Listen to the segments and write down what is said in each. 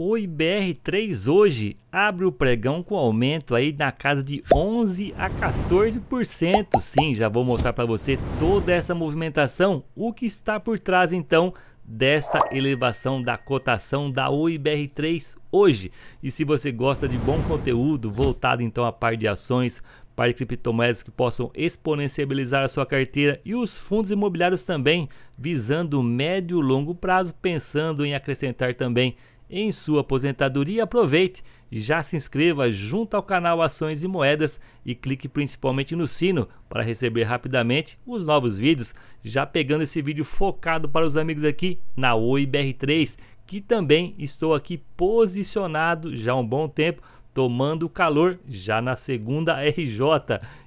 O IBR3 hoje abre o pregão com aumento aí na casa de 11 a 14%. Sim, já vou mostrar para você toda essa movimentação, o que está por trás então desta elevação da cotação da OIBR3 hoje. E se você gosta de bom conteúdo voltado então a par de ações, par de criptomoedas que possam exponencializar a sua carteira e os fundos imobiliários também, visando médio e longo prazo, pensando em acrescentar também em sua aposentadoria, aproveite, já se inscreva junto ao canal Ações e Moedas e clique principalmente no sino para receber rapidamente os novos vídeos, já pegando esse vídeo focado para os amigos aqui na OIBR3, que também estou aqui posicionado já há um bom tempo, tomando calor já na segunda RJ.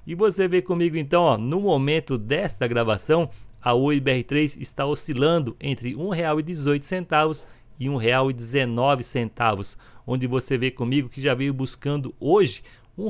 E você vê comigo então, ó, no momento desta gravação, a OIBR3 está oscilando entre R$ 1,18 R$ centavos, onde você vê comigo que já veio buscando hoje R$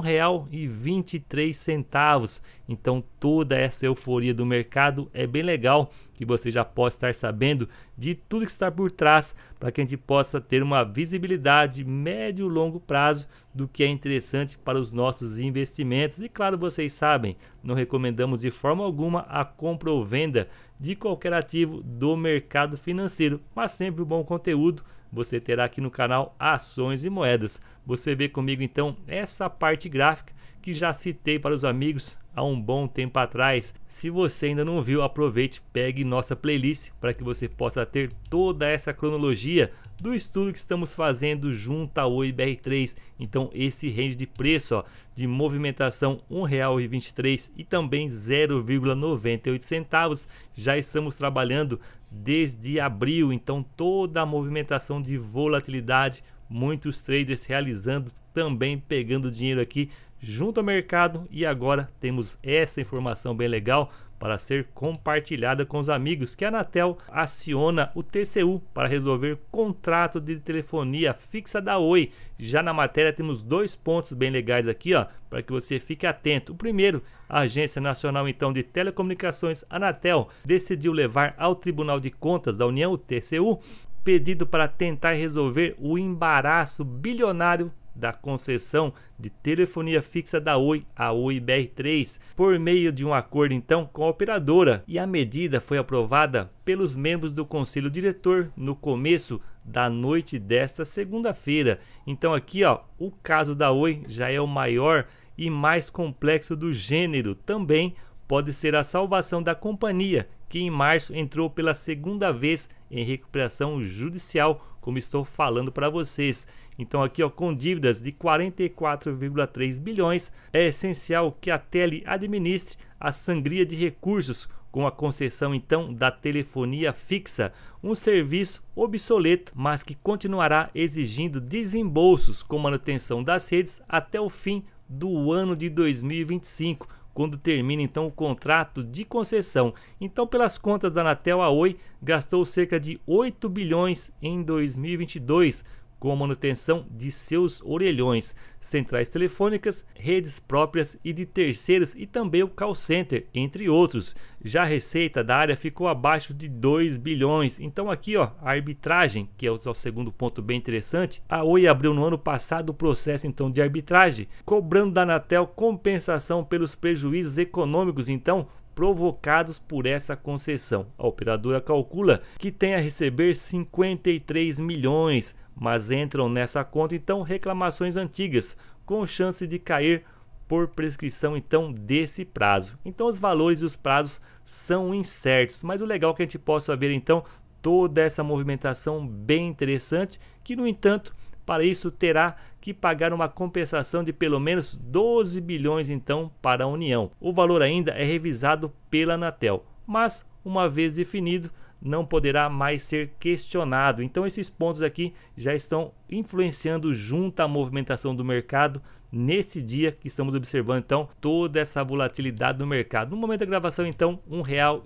1,23. Então toda essa euforia do mercado é bem legal que você já possa estar sabendo de tudo que está por trás para que a gente possa ter uma visibilidade médio e longo prazo do que é interessante para os nossos investimentos. E claro, vocês sabem, não recomendamos de forma alguma a compra ou venda de qualquer ativo do mercado financeiro, mas sempre um bom conteúdo você terá aqui no canal Ações e Moedas. Você vê comigo então essa parte gráfica que já citei para os amigos há um bom tempo atrás. Se você ainda não viu, aproveite, pegue nossa playlist para que você possa ter toda essa cronologia do estudo que estamos fazendo junto ao IBR3. Então esse range de preço ó, de movimentação R$ 1,23 e também 0,98 centavos já estamos trabalhando desde abril. Então toda a movimentação de volatilidade muitos traders realizando também pegando dinheiro aqui junto ao mercado e agora temos essa informação bem legal para ser compartilhada com os amigos que a Anatel aciona o TCU para resolver contrato de telefonia fixa da Oi. Já na matéria temos dois pontos bem legais aqui, ó, para que você fique atento. O primeiro, a Agência Nacional então de Telecomunicações Anatel decidiu levar ao Tribunal de Contas da União, o TCU, pedido para tentar resolver o embaraço bilionário da concessão de telefonia fixa da Oi, a Oi BR3, por meio de um acordo então com a operadora. E a medida foi aprovada pelos membros do conselho diretor no começo da noite desta segunda-feira. Então aqui, ó, o caso da Oi já é o maior e mais complexo do gênero, também pode ser a salvação da companhia, que em março entrou pela segunda vez em recuperação judicial, como estou falando para vocês. Então aqui ó, com dívidas de 44,3 bilhões, é essencial que a Tele administre a sangria de recursos com a concessão então da telefonia fixa, um serviço obsoleto, mas que continuará exigindo desembolsos com manutenção das redes até o fim do ano de 2025 quando termina então o contrato de concessão. Então, pelas contas da Anatel, a Oi gastou cerca de 8 bilhões em 2022 com a manutenção de seus orelhões, centrais telefônicas, redes próprias e de terceiros e também o call center, entre outros. Já a receita da área ficou abaixo de 2 bilhões. Então aqui, ó, a arbitragem, que é o segundo ponto bem interessante, a Oi abriu no ano passado o processo então de arbitragem, cobrando da Anatel compensação pelos prejuízos econômicos então provocados por essa concessão. A operadora calcula que tem a receber 53 milhões, mas entram nessa conta então reclamações antigas, com chance de cair por prescrição então desse prazo. Então os valores e os prazos são incertos, mas o legal é que a gente possa ver então toda essa movimentação bem interessante, que no entanto para isso, terá que pagar uma compensação de pelo menos 12 bilhões então para a União. O valor ainda é revisado pela Anatel, mas uma vez definido, não poderá mais ser questionado. Então esses pontos aqui já estão influenciando junto à movimentação do mercado neste dia que estamos observando então toda essa volatilidade do mercado. No momento da gravação então R$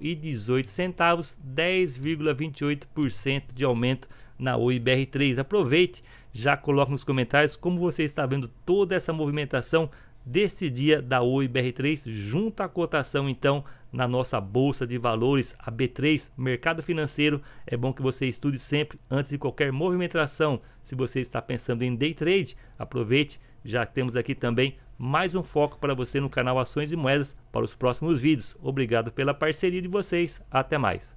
1,18, 10,28% de aumento na OIBR3. Aproveite, já coloque nos comentários como você está vendo toda essa movimentação deste dia da Oi BR3, junto à cotação então na nossa bolsa de valores, a B3, mercado financeiro. É bom que você estude sempre antes de qualquer movimentação. Se você está pensando em day trade, aproveite. Já temos aqui também mais um foco para você no canal Ações e Moedas para os próximos vídeos. Obrigado pela parceria de vocês. Até mais.